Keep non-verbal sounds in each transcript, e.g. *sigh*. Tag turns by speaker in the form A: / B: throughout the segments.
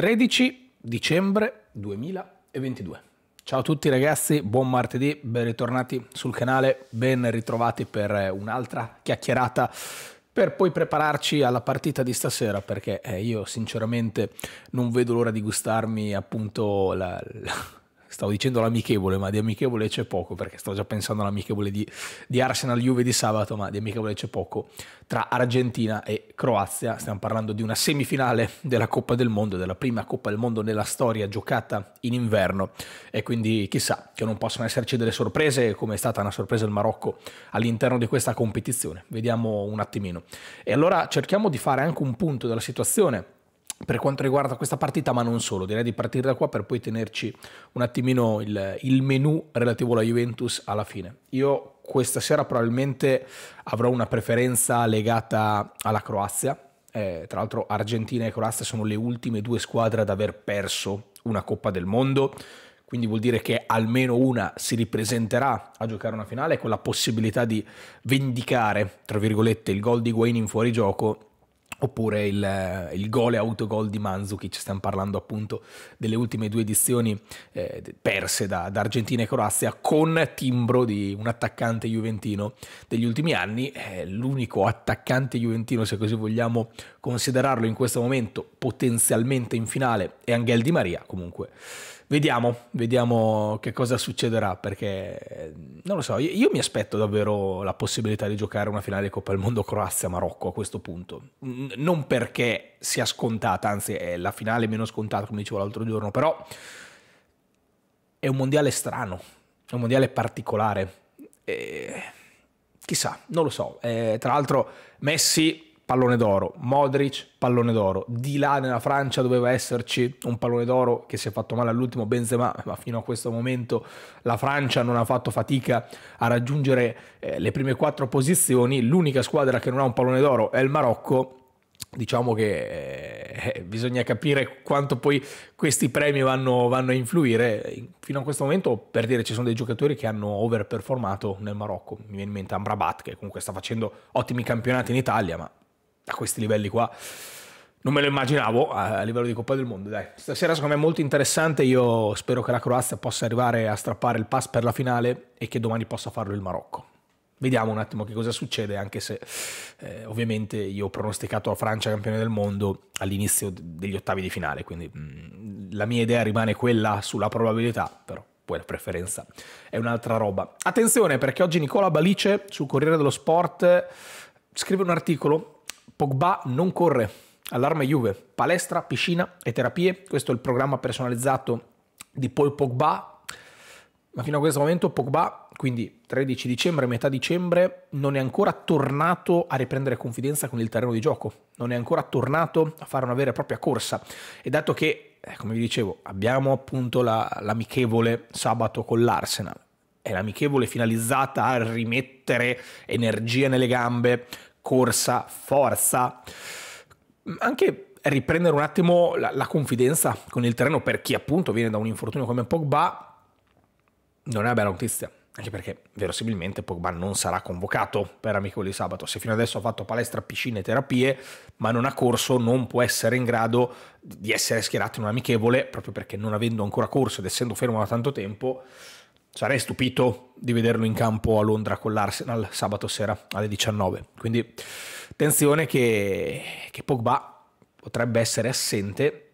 A: 13 dicembre 2022. Ciao a tutti ragazzi, buon martedì, ben ritornati sul canale, ben ritrovati per eh, un'altra chiacchierata per poi prepararci alla partita di stasera perché eh, io sinceramente non vedo l'ora di gustarmi appunto la, la stavo dicendo l'amichevole, ma di amichevole c'è poco, perché sto già pensando all'amichevole di, di Arsenal-Juve di sabato, ma di amichevole c'è poco, tra Argentina e Croazia, stiamo parlando di una semifinale della Coppa del Mondo, della prima Coppa del Mondo nella storia giocata in inverno, e quindi chissà che non possono esserci delle sorprese, come è stata una sorpresa il Marocco all'interno di questa competizione, vediamo un attimino. E allora cerchiamo di fare anche un punto della situazione per quanto riguarda questa partita, ma non solo. Direi di partire da qua per poi tenerci un attimino il, il menu relativo alla Juventus alla fine. Io questa sera probabilmente avrò una preferenza legata alla Croazia. Eh, tra l'altro Argentina e Croazia sono le ultime due squadre ad aver perso una Coppa del Mondo quindi vuol dire che almeno una si ripresenterà a giocare una finale con la possibilità di vendicare, tra virgolette, il gol di Wayne in fuorigioco oppure il, il gol autogol di Manzukic, stiamo parlando appunto delle ultime due edizioni eh, perse da, da, Argentina e Croazia con timbro di un attaccante juventino degli ultimi anni, eh, l'unico attaccante juventino se così vogliamo considerarlo in questo momento potenzialmente in finale è Angel Di Maria, comunque Vediamo, vediamo che cosa succederà perché non lo so, io, io mi aspetto davvero la possibilità di giocare una finale di Coppa del Mondo Croazia-Marocco a questo punto. Non perché sia scontata, anzi è la finale meno scontata come dicevo l'altro giorno, però è un mondiale strano, è un mondiale particolare. E... Chissà, non lo so. Eh, tra l'altro Messi pallone d'oro, Modric, pallone d'oro, di là nella Francia doveva esserci un pallone d'oro che si è fatto male all'ultimo Benzema, ma fino a questo momento la Francia non ha fatto fatica a raggiungere eh, le prime quattro posizioni, l'unica squadra che non ha un pallone d'oro è il Marocco, diciamo che eh, eh bisogna capire quanto poi questi premi vanno, vanno, a influire. Fino a questo momento, per dire, ci sono dei giocatori che hanno overperformato nel Marocco. Mi viene in mente Amrabat, che comunque sta facendo ottimi campionati in Italia, ma a questi livelli qua non me lo immaginavo a livello di Coppa del Mondo. Dai. Stasera secondo me è molto interessante, io spero che la Croazia possa arrivare a strappare il pass per la finale e che domani possa farlo il Marocco. Vediamo un attimo che cosa succede, anche se eh, ovviamente io ho pronosticato la Francia campione del mondo all'inizio degli ottavi di finale, quindi mh, mm, la mia idea rimane quella sulla probabilità, però poi la preferenza è un'altra roba. Attenzione perché oggi Nicola Balice sul Corriere dello Sport scrive un articolo Pogba non corre, allarme Juve, palestra, piscina e terapie, questo è il programma personalizzato di Paul Pogba, ma fino a questo momento Pogba, quindi 13 dicembre, metà dicembre, non è ancora tornato a riprendere confidenza con il terreno di gioco, non è ancora tornato a fare una vera e propria corsa e dato che, eh, come vi dicevo, abbiamo appunto la, l'amichevole sabato con l'Arsenal, è l'amichevole finalizzata a rimettere energia nelle gambe, corsa, forza. Anche riprendere un attimo la, la confidenza con il terreno per chi appunto viene da un infortunio come Pogba non è una bella notizia anche perché verosimilmente Pogba non sarà convocato per Amico sabato. Se fino adesso ha fatto palestra, piscine e terapie, ma non ha corso, non può essere in grado di essere schierato in un amichevole, proprio perché non avendo ancora corso ed essendo fermo da tanto tempo, Sarei stupito di vederlo in campo a Londra con l'Arsenal sabato sera alle 19. Quindi attenzione che, che Pogba potrebbe essere assente,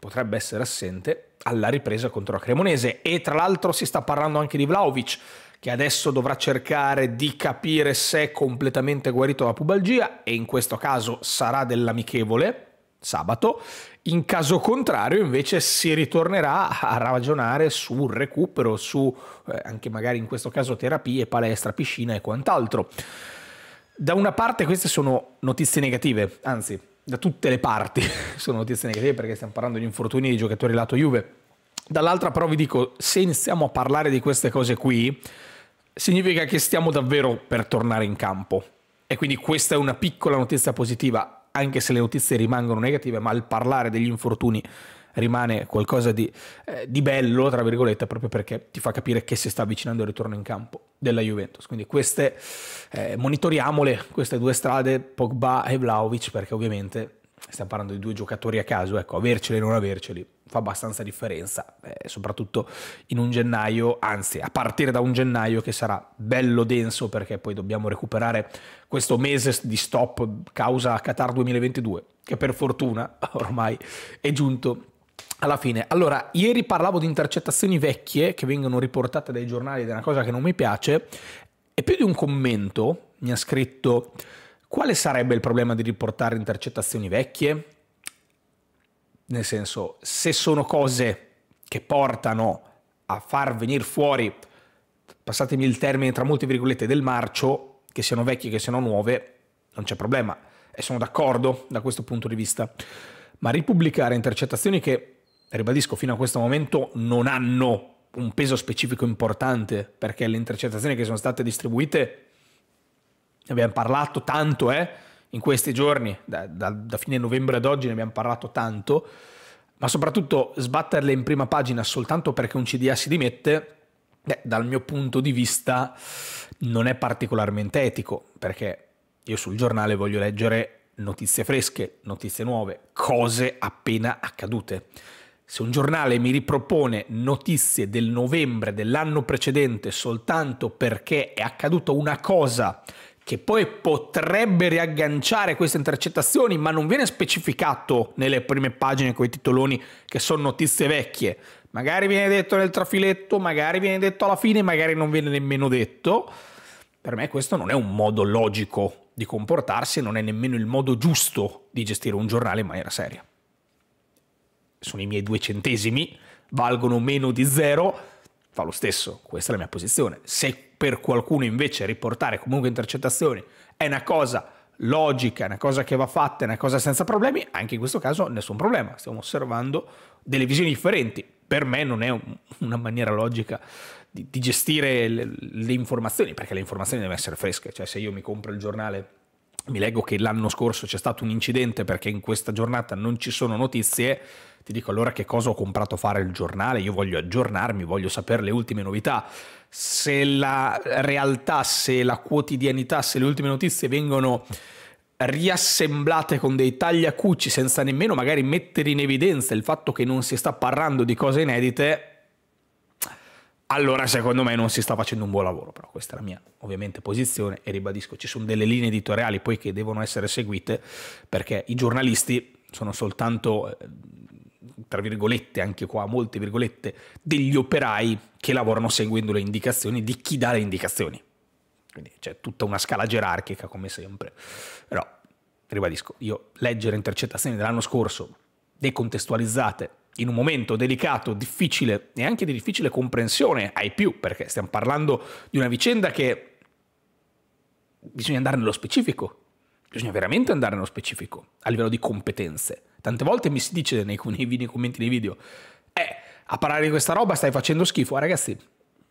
A: potrebbe essere assente alla ripresa contro la Cremonese. E tra l'altro si sta parlando anche di Vlaovic, che adesso dovrà cercare di capire se è completamente guarito da pubalgia e in questo caso sarà dell'amichevole sabato. In caso contrario, invece, si ritornerà a ragionare sul recupero, su eh, anche magari in questo caso terapie, palestra, piscina e quant'altro. Da una parte queste sono notizie negative, anzi, da tutte le parti *laughs* sono notizie negative perché stiamo parlando di infortuni di giocatori lato Juve. Dall'altra però vi dico, se iniziamo a parlare di queste cose qui, significa che stiamo davvero per tornare in campo. E quindi questa è una piccola notizia positiva anche se le notizie rimangono negative, ma il parlare degli infortuni rimane qualcosa di, eh, di, bello, tra virgolette, proprio perché ti fa capire che si sta avvicinando il ritorno in campo della Juventus. Quindi queste, eh, monitoriamole, queste due strade, Pogba e Vlaovic, perché ovviamente stiamo parlando di due giocatori a caso, ecco, averceli e non averceli fa abbastanza differenza, eh, soprattutto in un gennaio, anzi a partire da un gennaio che sarà bello denso perché poi dobbiamo recuperare questo mese di stop causa Qatar 2022, che per fortuna ormai è giunto alla fine, allora, ieri parlavo di intercettazioni vecchie che vengono riportate dai giornali ed è una cosa che non mi piace, e più di un commento mi ha scritto quale sarebbe il problema di riportare intercettazioni vecchie? Nel senso, se sono cose che portano a far venire fuori, passatemi il termine tra molte virgolette, del marcio, che siano vecchie che siano nuove, non c'è problema. E sono d'accordo da questo punto di vista. Ma ripubblicare intercettazioni che, ribadisco, fino a questo momento non hanno un peso specifico importante, perché le intercettazioni che sono state distribuite ne abbiamo parlato tanto, eh? in questi giorni, da, da, da, fine novembre ad oggi ne abbiamo parlato tanto, ma soprattutto sbatterle in prima pagina soltanto perché un CDA si dimette, beh, dal mio punto di vista non è particolarmente etico, perché io sul giornale voglio leggere notizie fresche, notizie nuove, cose appena accadute. Se un giornale mi ripropone notizie del novembre dell'anno precedente soltanto perché è accaduta una cosa che poi potrebbe riagganciare queste intercettazioni, ma non viene specificato nelle prime pagine con i titoloni che sono notizie vecchie. Magari viene detto nel trafiletto, magari viene detto alla fine, magari non viene nemmeno detto. Per me questo non è un modo logico di comportarsi, non è nemmeno il modo giusto di gestire un giornale in maniera seria. Sono i miei due centesimi, valgono meno di zero, fa lo stesso, questa è la mia posizione. Se per qualcuno invece riportare comunque intercettazioni è una cosa logica, una cosa che va fatta, una cosa senza problemi, anche in questo caso nessun problema, stiamo osservando delle visioni differenti. Per me non è una maniera logica di, di gestire le, le informazioni, perché le informazioni devono essere fresche, cioè se io mi compro il giornale mi leggo che l'anno scorso c'è stato un incidente perché in questa giornata non ci sono notizie, ti dico allora che cosa ho comprato fare il giornale, io voglio aggiornarmi, voglio sapere le ultime novità. Se la realtà, se la quotidianità, se le ultime notizie vengono riassemblate con dei tagliacucci senza nemmeno magari mettere in evidenza il fatto che non si sta parlando di cose inedite, allora secondo me non si sta facendo un buon lavoro, però questa è la mia ovviamente posizione e ribadisco, ci sono delle linee editoriali poi che devono essere seguite perché i giornalisti sono soltanto, eh, tra virgolette, anche qua molte virgolette, degli operai che lavorano seguendo le indicazioni di chi dà le indicazioni. Quindi c'è tutta una scala gerarchica come sempre, però ribadisco, io leggere intercettazioni dell'anno scorso decontestualizzate in un momento delicato, difficile e anche di difficile comprensione ai più, perché stiamo parlando di una vicenda che bisogna andare nello specifico, bisogna veramente andare nello specifico a livello di competenze. Tante volte mi si dice nei, nei, nei commenti dei video, eh, a parlare di questa roba stai facendo schifo, ah, ragazzi,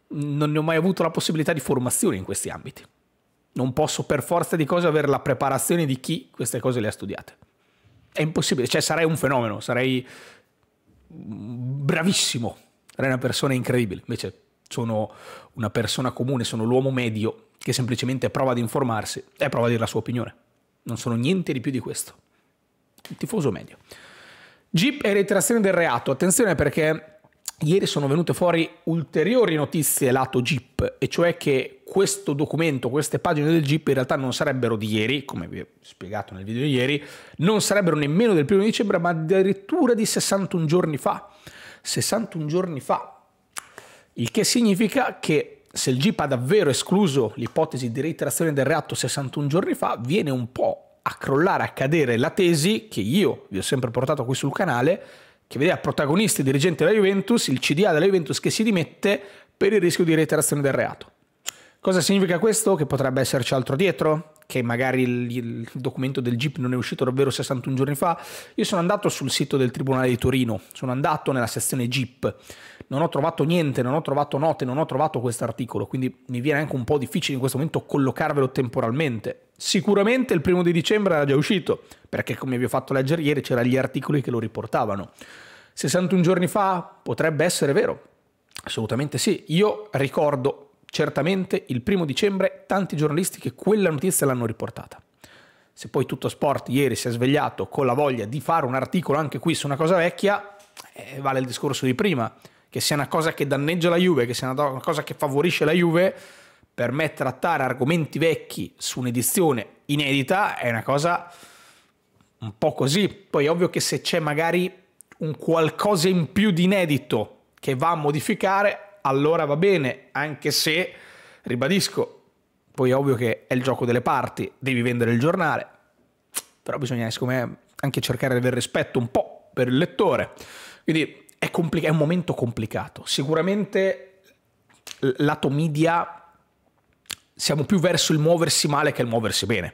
A: non ne ho mai avuto la possibilità di formazione in questi ambiti. Non posso per forza di cose avere la preparazione di chi queste cose le ha studiate. È impossibile, cioè sarei un fenomeno, sarei bravissimo, era una persona incredibile, invece sono una persona comune, sono l'uomo medio che semplicemente prova ad informarsi e prova a dire la sua opinione. Non sono niente di più di questo. Il tifoso medio. Jeep e reiterazione del reato. Attenzione perché Ieri sono venute fuori ulteriori notizie lato GIP, e cioè che questo documento, queste pagine del GIP in realtà non sarebbero di ieri, come vi ho spiegato nel video di ieri, non sarebbero nemmeno del primo dicembre, ma addirittura di 61 giorni fa. 61 giorni fa. Il che significa che se il GIP ha davvero escluso l'ipotesi di reiterazione del reato 61 giorni fa, viene un po' a crollare, a cadere la tesi che io vi ho sempre portato qui sul canale, che vedeva protagonisti e dirigenti della Juventus, il CDA della Juventus che si dimette per il rischio di reiterazione del reato. Cosa significa questo? Che potrebbe esserci altro dietro? che magari il, il, documento del GIP non è uscito davvero 61 giorni fa, io sono andato sul sito del Tribunale di Torino, sono andato nella sezione GIP, non ho trovato niente, non ho trovato note, non ho trovato questo articolo, quindi mi viene anche un po' difficile in questo momento collocarvelo temporalmente. Sicuramente il primo di dicembre era già uscito, perché come vi ho fatto leggere ieri c'erano gli articoli che lo riportavano. 61 giorni fa potrebbe essere vero, assolutamente sì. Io ricordo Certamente il primo dicembre tanti giornalisti che quella notizia l'hanno riportata. Se poi tutto sport ieri si è svegliato con la voglia di fare un articolo anche qui su una cosa vecchia, eh, vale il discorso di prima, che sia una cosa che danneggia la Juve, che sia una, cosa che favorisce la Juve, per me trattare argomenti vecchi su un'edizione inedita è una cosa un po' così. Poi è ovvio che se c'è magari un qualcosa in più di inedito che va a modificare, allora va bene, anche se, ribadisco, poi è ovvio che è il gioco delle parti, devi vendere il giornale, però bisogna, me, anche cercare di avere rispetto un po' per il lettore. Quindi è, è un momento complicato. Sicuramente lato media siamo più verso il muoversi male che il muoversi bene.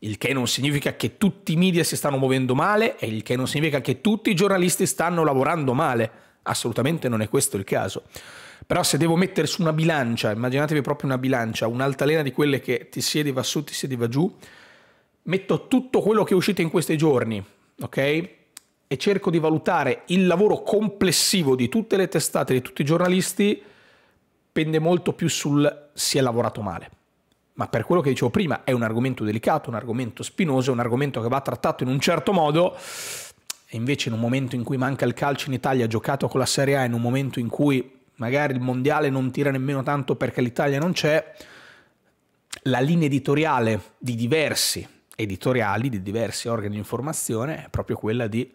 A: Il che non significa che tutti i media si stanno muovendo male e il che non significa che tutti i giornalisti stanno lavorando male. Assolutamente non è questo il caso. Però se devo mettere su una bilancia, immaginatevi proprio una bilancia, un'altalena di quelle che ti siedi va su, ti siedi va giù, metto tutto quello che è uscito in questi giorni, ok? E cerco di valutare il lavoro complessivo di tutte le testate, di tutti i giornalisti, pende molto più sul si è lavorato male. Ma per quello che dicevo prima, è un argomento delicato, un argomento spinoso, un argomento che va trattato in un certo modo. E invece in un momento in cui manca il calcio in Italia, giocato con la Serie A, in un momento in cui magari il mondiale non tira nemmeno tanto perché l'Italia non c'è, la linea editoriale di diversi editoriali, di diversi organi di informazione è proprio quella di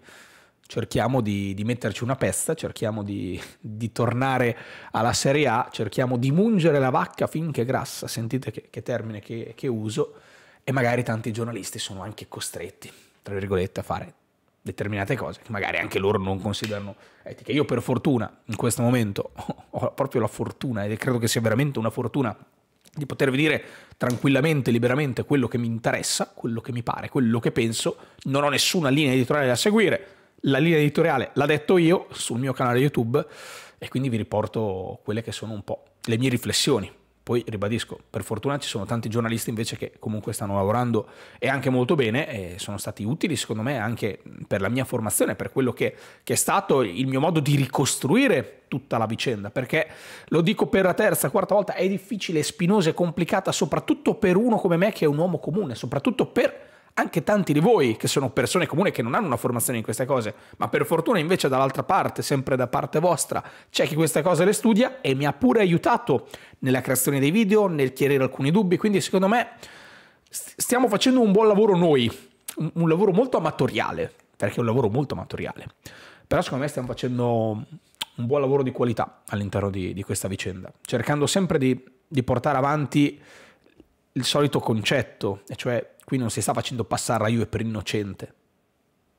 A: cerchiamo di, di metterci una pezza, cerchiamo di, di, tornare alla Serie A, cerchiamo di mungere la vacca finché è grassa, sentite che, che termine che, che uso, e magari tanti giornalisti sono anche costretti, tra virgolette, a fare determinate cose che magari anche loro non considerano etiche. Io per fortuna in questo momento *laughs* ho proprio la fortuna e credo che sia veramente una fortuna di potervi dire tranquillamente, liberamente quello che mi interessa, quello che mi pare, quello che penso, non ho nessuna linea editoriale da seguire, la linea editoriale l'ha detto io sul mio canale YouTube e quindi vi riporto quelle che sono un po' le mie riflessioni poi ribadisco, per fortuna ci sono tanti giornalisti invece che comunque stanno lavorando e anche molto bene e sono stati utili secondo me anche per la mia formazione, per quello che, che è stato il mio modo di ricostruire tutta la vicenda, perché lo dico per la terza, quarta volta, è difficile, è spinosa e complicata, soprattutto per uno come me che è un uomo comune, soprattutto per anche tanti di voi che sono persone comuni che non hanno una formazione in queste cose, ma per fortuna invece dall'altra parte, sempre da parte vostra, c'è chi queste cose le studia e mi ha pure aiutato nella creazione dei video, nel chiarire alcuni dubbi, quindi secondo me stiamo facendo un buon lavoro noi, un lavoro molto amatoriale, perché è un lavoro molto amatoriale, però secondo me stiamo facendo un buon lavoro di qualità all'interno di, di questa vicenda, cercando sempre di, di portare avanti il solito concetto, e cioè Qui non si sta facendo passare la Raiue per innocente.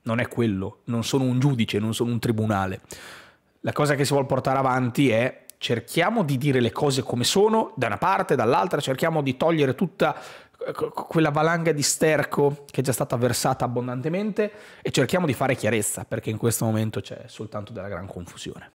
A: Non è quello. Non sono un giudice, non sono un tribunale. La cosa che si vuole portare avanti è cerchiamo di dire le cose come sono, da una parte, dall'altra, cerchiamo di togliere tutta eh, quella valanga di sterco che è già stata versata abbondantemente e cerchiamo di fare chiarezza perché in questo momento c'è soltanto della gran confusione.